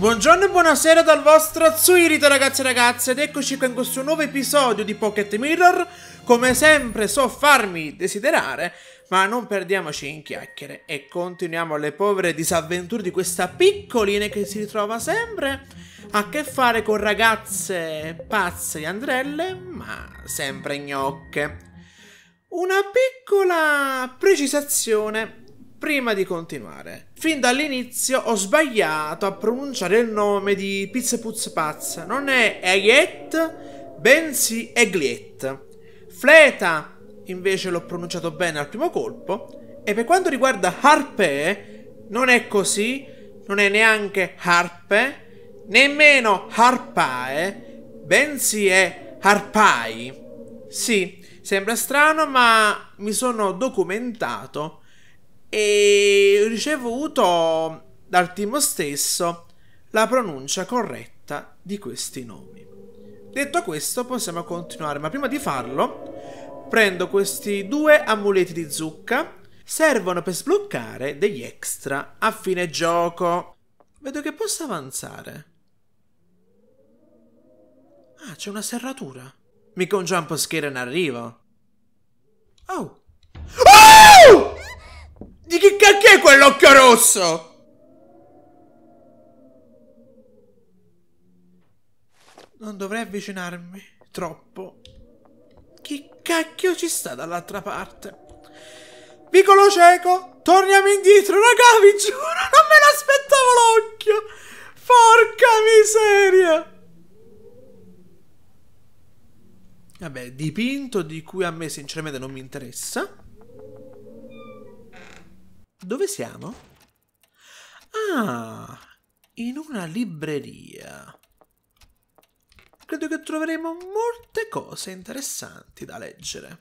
Buongiorno e buonasera dal vostro Zuirita ragazzi e ragazze ed eccoci qui in questo nuovo episodio di Pocket Mirror Come sempre so farmi desiderare ma non perdiamoci in chiacchiere e continuiamo le povere disavventure di questa piccolina che si ritrova sempre a che fare con ragazze pazze e andrelle ma sempre gnocche Una piccola precisazione Prima di continuare, fin dall'inizio ho sbagliato a pronunciare il nome di Pizza Pizzapuz Paz. Non è Ayet, bensì Egliet. Fleta invece l'ho pronunciato bene al primo colpo. E per quanto riguarda Harpe, non è così, non è neanche Harpe, nemmeno Harpae, bensì è Harpai. Sì, sembra strano, ma mi sono documentato e ricevuto dal team stesso la pronuncia corretta di questi nomi. Detto questo possiamo continuare, ma prima di farlo prendo questi due amuleti di zucca, servono per sbloccare degli extra a fine gioco. Vedo che posso avanzare. Ah, c'è una serratura. Mica un jump scare in arrivo. Oh! Oh! chi quell'occhio rosso? Non dovrei avvicinarmi troppo. Chi cacchio ci sta dall'altra parte? Piccolo cieco, torniamo indietro, raga, vi giuro, non me l'aspettavo l'occhio. Porca miseria. Vabbè, dipinto di cui a me sinceramente non mi interessa. Dove siamo? Ah, in una libreria. Credo che troveremo molte cose interessanti da leggere.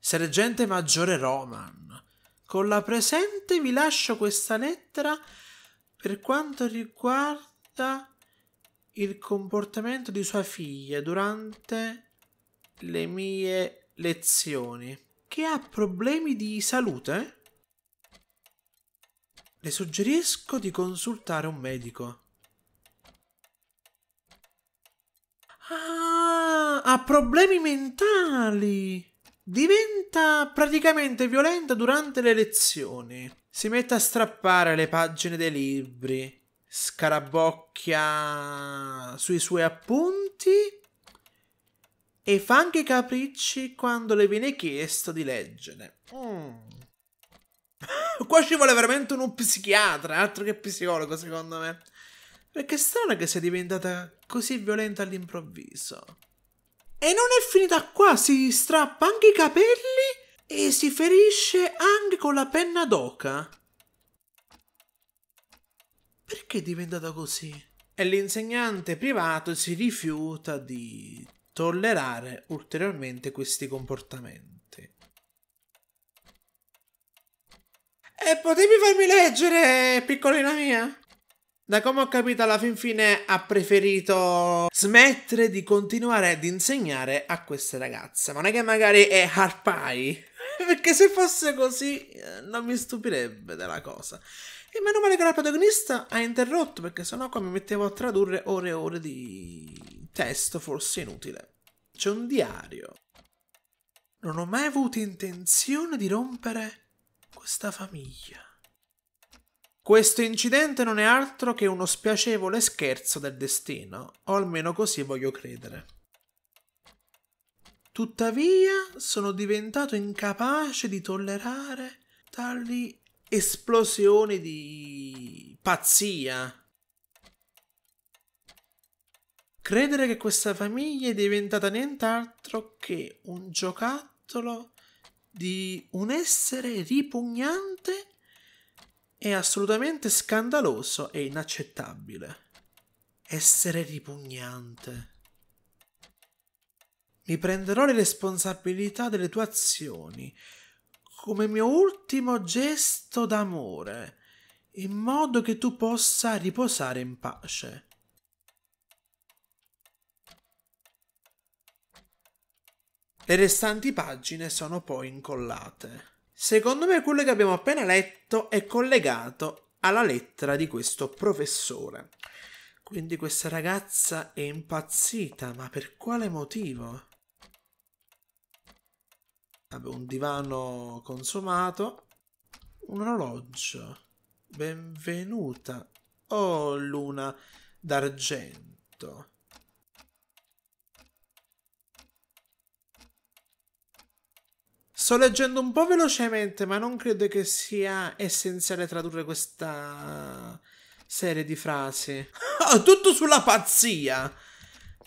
Sergente Maggiore Roman, con la presente vi lascio questa lettera per quanto riguarda il comportamento di sua figlia durante le mie lezioni, che ha problemi di salute, le suggerisco di consultare un medico. Ah, ha problemi mentali. Diventa praticamente violenta durante le lezioni. Si mette a strappare le pagine dei libri, scarabocchia sui suoi appunti e fa anche capricci quando le viene chiesto di leggere. Mm. Qua ci vuole veramente uno psichiatra, altro che psicologo secondo me. Perché è strano che sia diventata così violenta all'improvviso. E non è finita qua, si strappa anche i capelli e si ferisce anche con la penna d'oca. Perché è diventata così? E l'insegnante privato si rifiuta di tollerare ulteriormente questi comportamenti. E potevi farmi leggere, piccolina mia? Da come ho capito, alla fin fine ha preferito smettere di continuare ad insegnare a queste ragazze. Ma non è che magari è Harpai? Perché se fosse così, eh, non mi stupirebbe della cosa. E meno male che la protagonista ha interrotto, perché sennò qua mi mettevo a tradurre ore e ore di Testo forse inutile. C'è un diario. Non ho mai avuto intenzione di rompere questa famiglia. Questo incidente non è altro che uno spiacevole scherzo del destino, o almeno così voglio credere. Tuttavia sono diventato incapace di tollerare tali esplosioni di pazzia Credere che questa famiglia è diventata nient'altro che un giocattolo di un essere ripugnante è assolutamente scandaloso e inaccettabile. Essere ripugnante. Mi prenderò le responsabilità delle tue azioni come mio ultimo gesto d'amore, in modo che tu possa riposare in pace. Le restanti pagine sono poi incollate. Secondo me quello che abbiamo appena letto è collegato alla lettera di questo professore. Quindi questa ragazza è impazzita, ma per quale motivo? Vabbè, un divano consumato, un orologio. Benvenuta, oh luna d'argento. Sto leggendo un po' velocemente, ma non credo che sia essenziale tradurre questa serie di frasi. Oh, tutto sulla pazzia!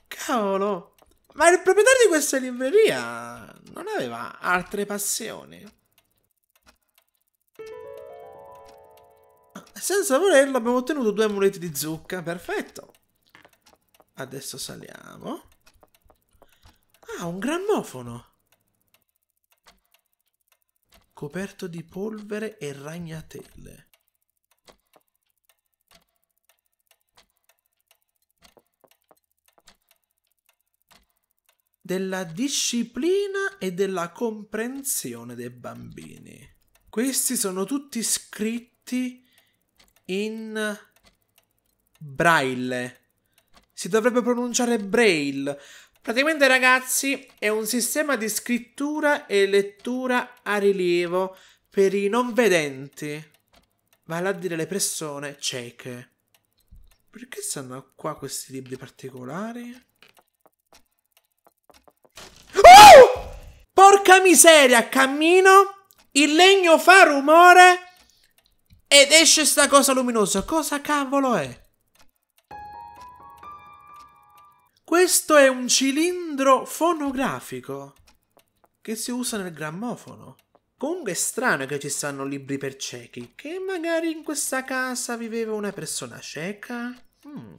Cavolo! Ma il proprietario di questa libreria non aveva altre passioni. Senza volerlo abbiamo ottenuto due amuleti di zucca, perfetto. Adesso saliamo. Ah, un grammofono coperto di polvere e ragnatele. della disciplina e della comprensione dei bambini. Questi sono tutti scritti in braille. Si dovrebbe pronunciare braille, Praticamente ragazzi è un sistema di scrittura e lettura a rilievo per i non vedenti, vale a dire le persone cieche. Perché stanno qua questi libri particolari? Oh! Porca miseria, cammino, il legno fa rumore ed esce sta cosa luminosa. Cosa cavolo è? Questo è un cilindro fonografico che si usa nel grammofono. Comunque è strano che ci siano libri per ciechi, che magari in questa casa viveva una persona cieca. Mm.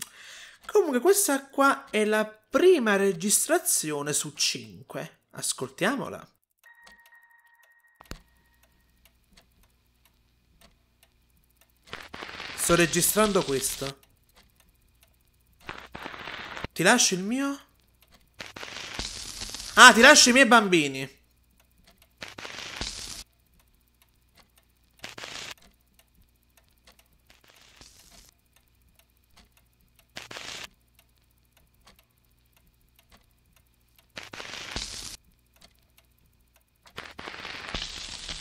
Comunque questa qua è la prima registrazione su 5. Ascoltiamola. Sto registrando questo. Ti lascio il mio? Ah, ti lascio i miei bambini.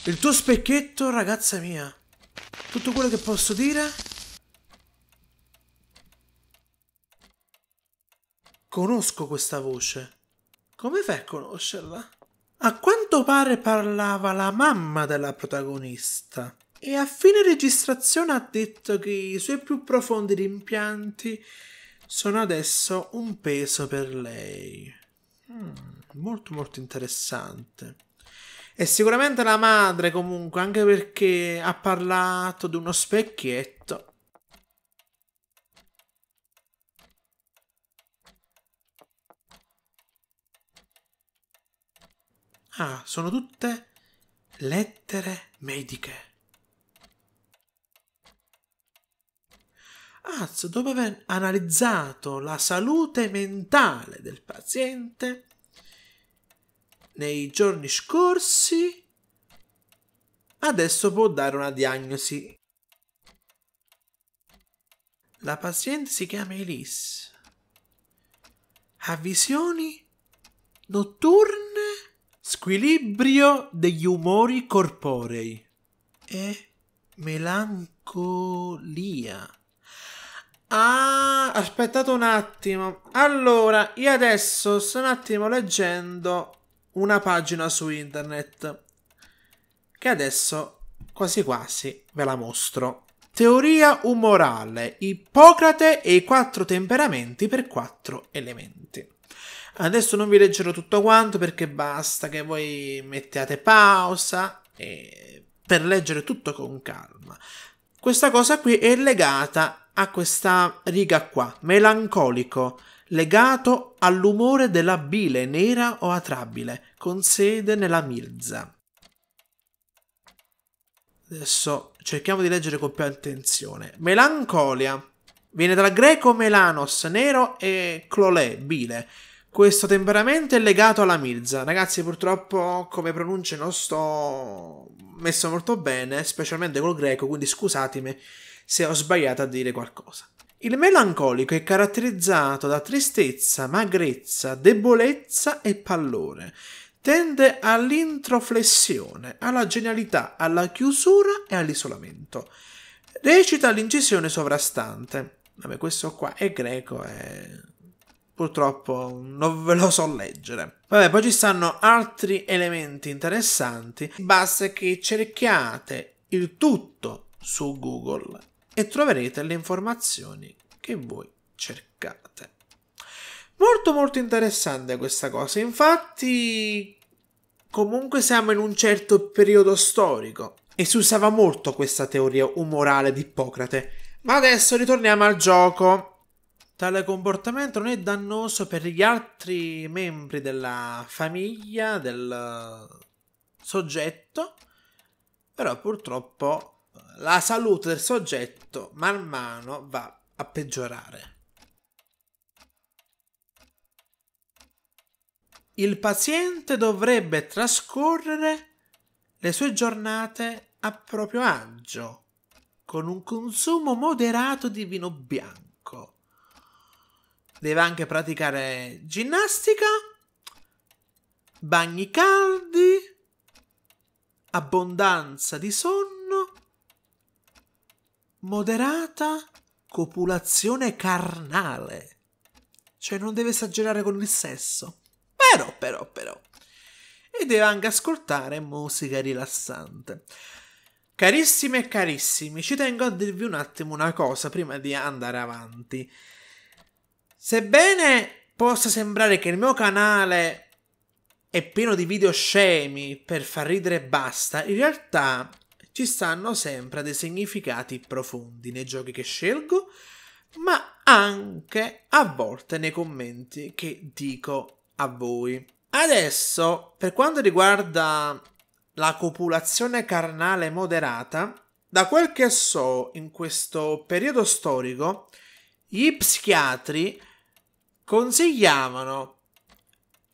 Il tuo specchietto, ragazza mia. Tutto quello che posso dire Conosco questa voce. Come fai a conoscerla? A quanto pare parlava la mamma della protagonista e a fine registrazione ha detto che i suoi più profondi rimpianti sono adesso un peso per lei. Mm, molto molto interessante. E sicuramente la madre comunque, anche perché ha parlato di uno specchietto Ah, sono tutte lettere mediche. Az, dopo aver analizzato la salute mentale del paziente nei giorni scorsi, adesso può dare una diagnosi. La paziente si chiama Elise. Ha visioni notturne Squilibrio degli umori corporei e melancolia. Ah, aspettate un attimo. Allora, io adesso sto un attimo leggendo una pagina su internet che adesso quasi quasi ve la mostro. Teoria umorale, Ippocrate e i quattro temperamenti per quattro elementi. Adesso non vi leggerò tutto quanto perché basta che voi mettiate pausa e... per leggere tutto con calma. Questa cosa qui è legata a questa riga qua, melancolico, legato all'umore della bile nera o atrabile, con sede nella mirza. Adesso cerchiamo di leggere con più attenzione. Melancolia viene dal greco melanos, nero, e clolè, bile questo temperamento è legato alla Mirza. Ragazzi, purtroppo come pronuncia non sto messo molto bene, specialmente col greco, quindi scusatemi se ho sbagliato a dire qualcosa. Il melancolico è caratterizzato da tristezza, magrezza, debolezza e pallore. Tende all'introflessione, alla genialità, alla chiusura e all'isolamento. Recita l'incisione sovrastante. Vabbè, questo qua è greco, è purtroppo non ve lo so leggere. Vabbè, poi ci stanno altri elementi interessanti, basta che cerchiate il tutto su Google e troverete le informazioni che voi cercate. Molto molto interessante questa cosa, infatti comunque siamo in un certo periodo storico e si usava molto questa teoria umorale di Ippocrate. Ma adesso ritorniamo al gioco Tale comportamento non è dannoso per gli altri membri della famiglia del eh, soggetto, però purtroppo eh, la salute del soggetto man mano va a peggiorare. Il paziente dovrebbe trascorrere le sue giornate a proprio agio, con un consumo moderato di vino bianco Deve anche praticare ginnastica, bagni caldi, abbondanza di sonno, moderata copulazione carnale. Cioè non deve esagerare con il sesso. Però, però, però. E deve anche ascoltare musica rilassante. Carissime e carissimi, ci tengo a dirvi un attimo una cosa prima di andare avanti. Sebbene possa sembrare che il mio canale è pieno di video scemi per far ridere e basta, in realtà ci stanno sempre dei significati profondi nei giochi che scelgo, ma anche a volte nei commenti che dico a voi. Adesso, per quanto riguarda la copulazione carnale moderata, da quel che so in questo periodo storico, gli psichiatri consigliavano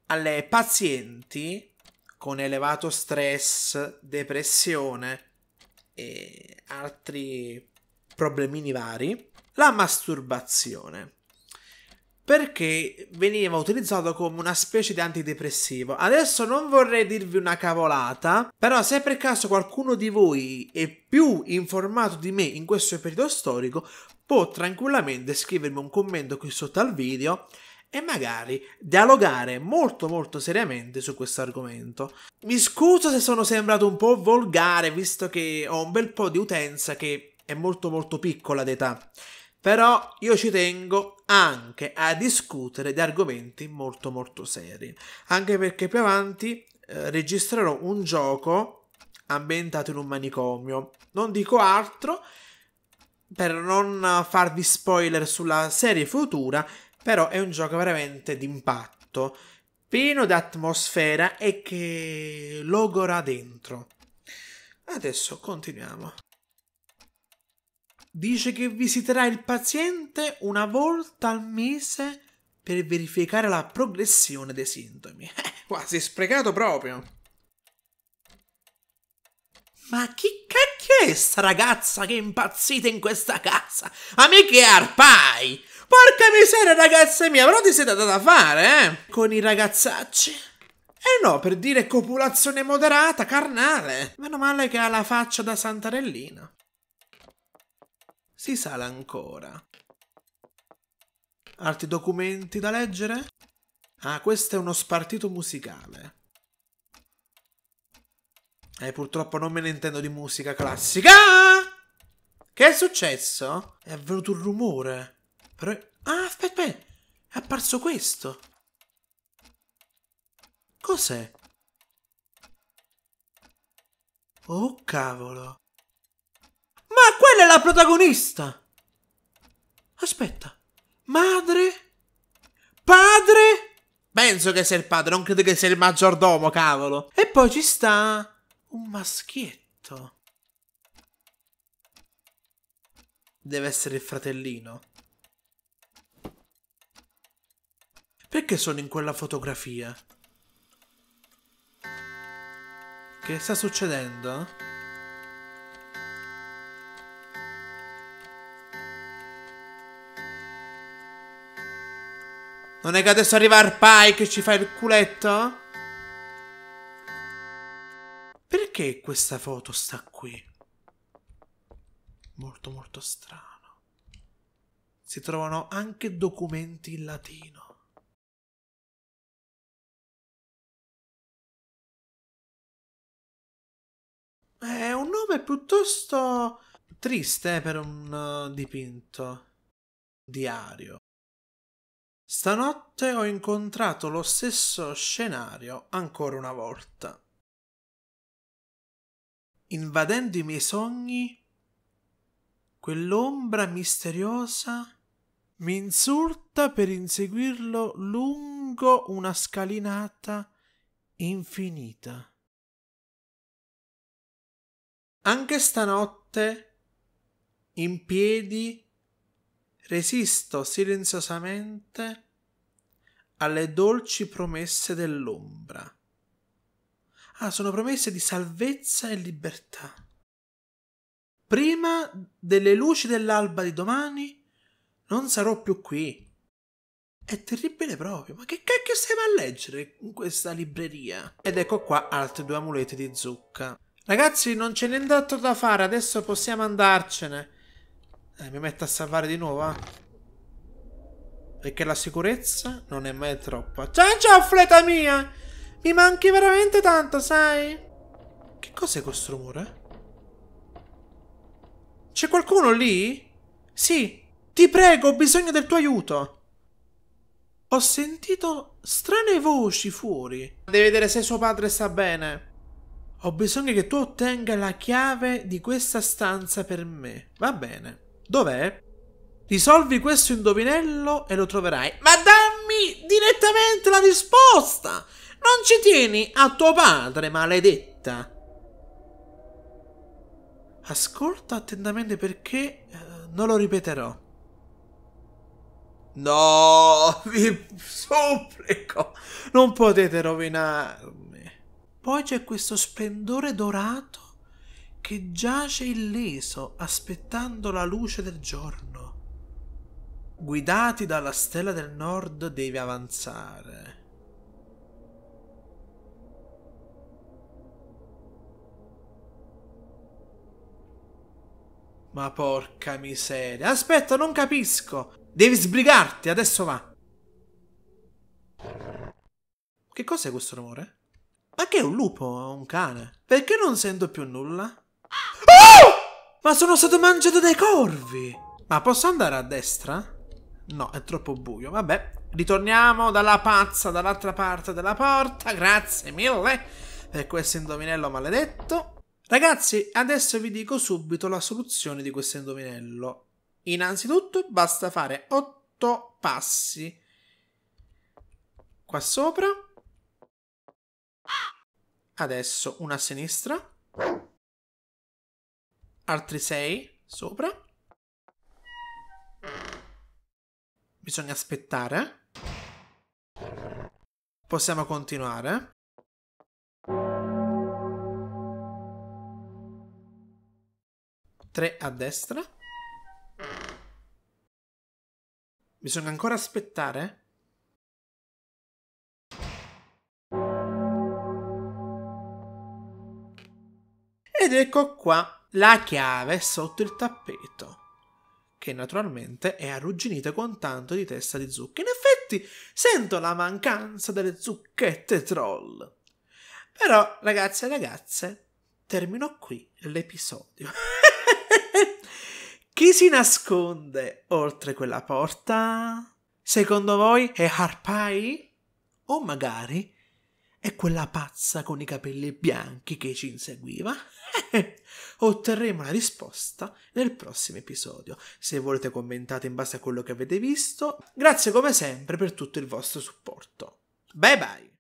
alle pazienti con elevato stress, depressione e altri problemini vari la masturbazione perché veniva utilizzato come una specie di antidepressivo. Adesso non vorrei dirvi una cavolata, però se per caso qualcuno di voi è più informato di me in questo periodo storico, può tranquillamente scrivermi un commento qui sotto al video e magari dialogare molto molto seriamente su questo argomento. Mi scuso se sono sembrato un po' volgare, visto che ho un bel po' di utenza che è molto molto piccola d'età. Però io ci tengo anche a discutere di argomenti molto molto seri. Anche perché più avanti eh, registrerò un gioco ambientato in un manicomio. Non dico altro per non farvi spoiler sulla serie futura, però è un gioco veramente d'impatto, pieno di atmosfera e che logora dentro. Adesso continuiamo. Dice che visiterà il paziente una volta al mese per verificare la progressione dei sintomi. Eh, quasi sprecato proprio. Ma chi cazzo? chi è sta ragazza che è impazzita in questa casa? Amiche arpai! Porca miseria, ragazza mia, però ti sei data da fare, eh? Con i ragazzacci. Eh no, per dire copulazione moderata, carnale. Meno male che ha la faccia da Santarellina. Si sale ancora. Altri documenti da leggere? Ah, questo è uno spartito musicale. Eh, purtroppo non me ne intendo di musica classica. Che è successo? È avvenuto un rumore. Però... Ah, aspetta, aspetta. È apparso questo. Cos'è? Oh, cavolo. Ma quella è la protagonista! Aspetta. Madre? Padre? Penso che sia il padre, non credo che sia il maggiordomo, cavolo. E poi ci sta un maschietto. Deve essere il fratellino. Perché sono in quella fotografia? Che sta succedendo? Non è che adesso arriva Arpai che ci fa il culetto? perché questa foto sta qui? Molto molto strano. Si trovano anche documenti in latino. È un nome piuttosto triste per un eh, dipinto. Diario. Stanotte ho incontrato lo stesso scenario ancora una volta invadendo i miei sogni, quell'ombra misteriosa mi insulta per inseguirlo lungo una scalinata infinita. Anche stanotte, in piedi, resisto silenziosamente alle dolci promesse dell'ombra. Ah, sono promesse di salvezza e libertà. Prima delle luci dell'alba di domani non sarò più qui. È terribile proprio. Ma che cacchio stiamo a leggere in questa libreria? Ed ecco qua altri due amuleti di zucca. Ragazzi, non c'è nient'altro da fare. Adesso possiamo andarcene. Eh, mi metto a salvare di nuovo, eh. Perché la sicurezza non è mai troppa. Ciao ciao, fleta mia! Mi manchi veramente tanto, sai? Che cos'è questo rumore? C'è qualcuno lì? Sì, ti prego, ho bisogno del tuo aiuto. Ho sentito strane voci fuori. Devi vedere se suo padre sta bene. Ho bisogno che tu ottenga la chiave di questa stanza per me. Va bene. Dov'è? Risolvi questo indovinello e lo troverai. Ma dammi direttamente la risposta! Non ci tieni a tuo padre, maledetta! Ascolta attentamente perché eh, non lo ripeterò. No, vi supplico, non potete rovinarmi. Poi c'è questo splendore dorato che giace illeso aspettando la luce del giorno. Guidati dalla stella del nord devi avanzare. Ma porca miseria. Aspetta, non capisco. Devi sbrigarti, adesso va. Che cos'è questo rumore? Ma che è un lupo o un cane? Perché non sento più nulla? Oh! Ma sono stato mangiato dai corvi! Ma posso andare a destra? No, è troppo buio. Vabbè, ritorniamo dalla pazza, dall'altra parte della porta. Grazie mille per questo indovinello maledetto. Ragazzi, adesso vi dico subito la soluzione di questo indovinello. Innanzitutto basta fare 8 passi qua sopra, adesso una a sinistra, altri 6 sopra. Bisogna aspettare. Possiamo continuare. 3 a destra. Bisogna ancora aspettare? Ed ecco qua la chiave sotto il tappeto, che naturalmente è arrugginita con tanto di testa di zucche. In effetti sento la mancanza delle zucchette troll. Però, ragazzi e ragazze, termino qui l'episodio. Chi si nasconde oltre quella porta? Secondo voi è Harpai? O magari è quella pazza con i capelli bianchi che ci inseguiva? Otterremo la risposta nel prossimo episodio. Se volete commentate in base a quello che avete visto. Grazie come sempre per tutto il vostro supporto. Bye bye!